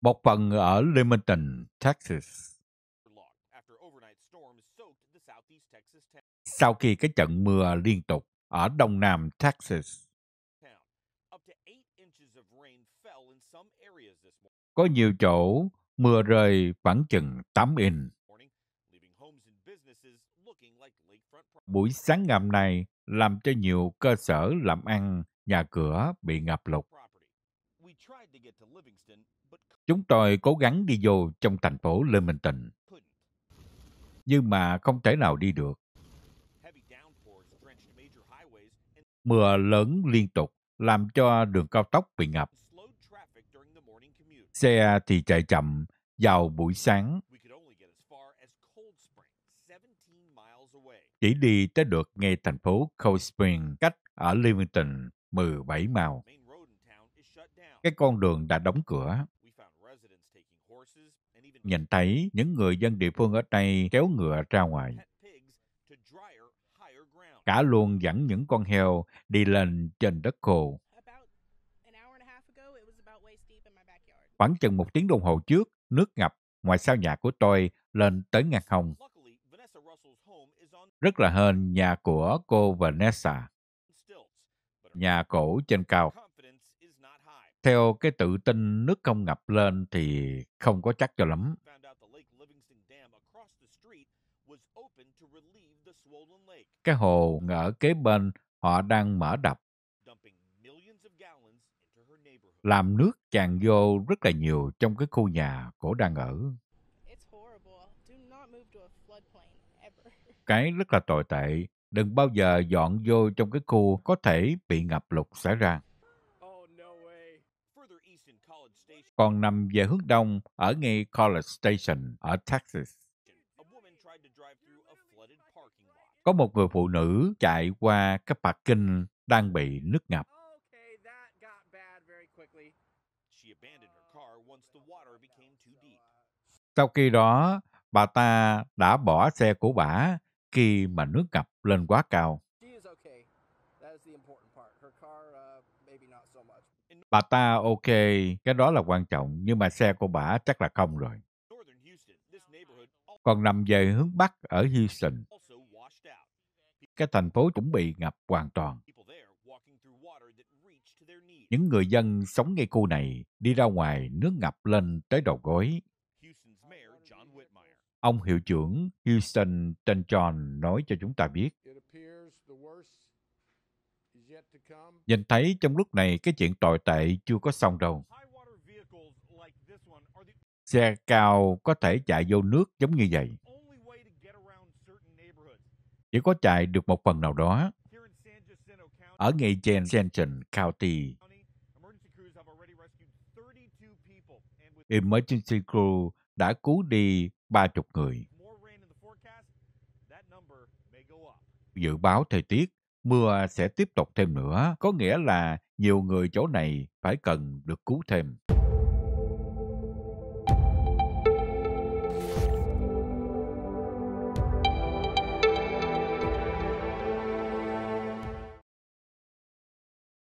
một phần ở Livingston, Texas. Sau khi cái trận mưa liên tục ở đông nam Texas, có nhiều chỗ mưa rơi khoảng chừng 8 inch. Buổi sáng ngày hôm nay làm cho nhiều cơ sở làm ăn, nhà cửa bị ngập lụt. Chúng tôi cố gắng đi vô trong thành phố Leamington, nhưng mà không thể nào đi được. Mưa lớn liên tục làm cho đường cao tốc bị ngập. Xe thì chạy chậm vào buổi sáng. Chỉ đi tới được ngay thành phố Cold Spring cách ở Livingston 17 mile cái con đường đã đóng cửa. Nhìn thấy những người dân địa phương ở đây kéo ngựa ra ngoài. Cả luôn dẫn những con heo đi lên trên đất khô. Khoảng chừng một tiếng đồng hồ trước, nước ngập ngoài sau nhà của tôi lên tới ngạc hồng. Rất là hên nhà của cô Vanessa. Nhà cổ trên cao theo cái tự tin nước công ngập lên thì không có chắc cho lắm. Cái hồ ở kế bên họ đang mở đập, làm nước tràn vô rất là nhiều trong cái khu nhà cổ đang ở. Cái rất là tồi tệ, đừng bao giờ dọn vô trong cái khu có thể bị ngập lụt xảy ra còn nằm về hướng đông ở ngay College Station ở Texas. Có một người phụ nữ chạy qua cái parking đang bị nước ngập. Sau khi đó, bà ta đã bỏ xe của bà khi mà nước ngập lên quá cao. Uh, bà ta ok, cái đó là quan trọng, nhưng mà xe của bà chắc là không rồi. Còn nằm về hướng Bắc ở Houston, cái thành phố cũng bị ngập hoàn toàn. Những người dân sống ngay khu này đi ra ngoài nước ngập lên tới đầu gối. Ông hiệu trưởng Houston tên John nói cho chúng ta biết, Nhìn thấy trong lúc này cái chuyện tồi tệ chưa có xong đâu. Xe cao có thể chạy vô nước giống như vậy. Chỉ có chạy được một phần nào đó. Ở ngay Jen Jensen County, Emergency Crew đã cứu đi 30 người. Dự báo thời tiết mưa sẽ tiếp tục thêm nữa, có nghĩa là nhiều người chỗ này phải cần được cứu thêm.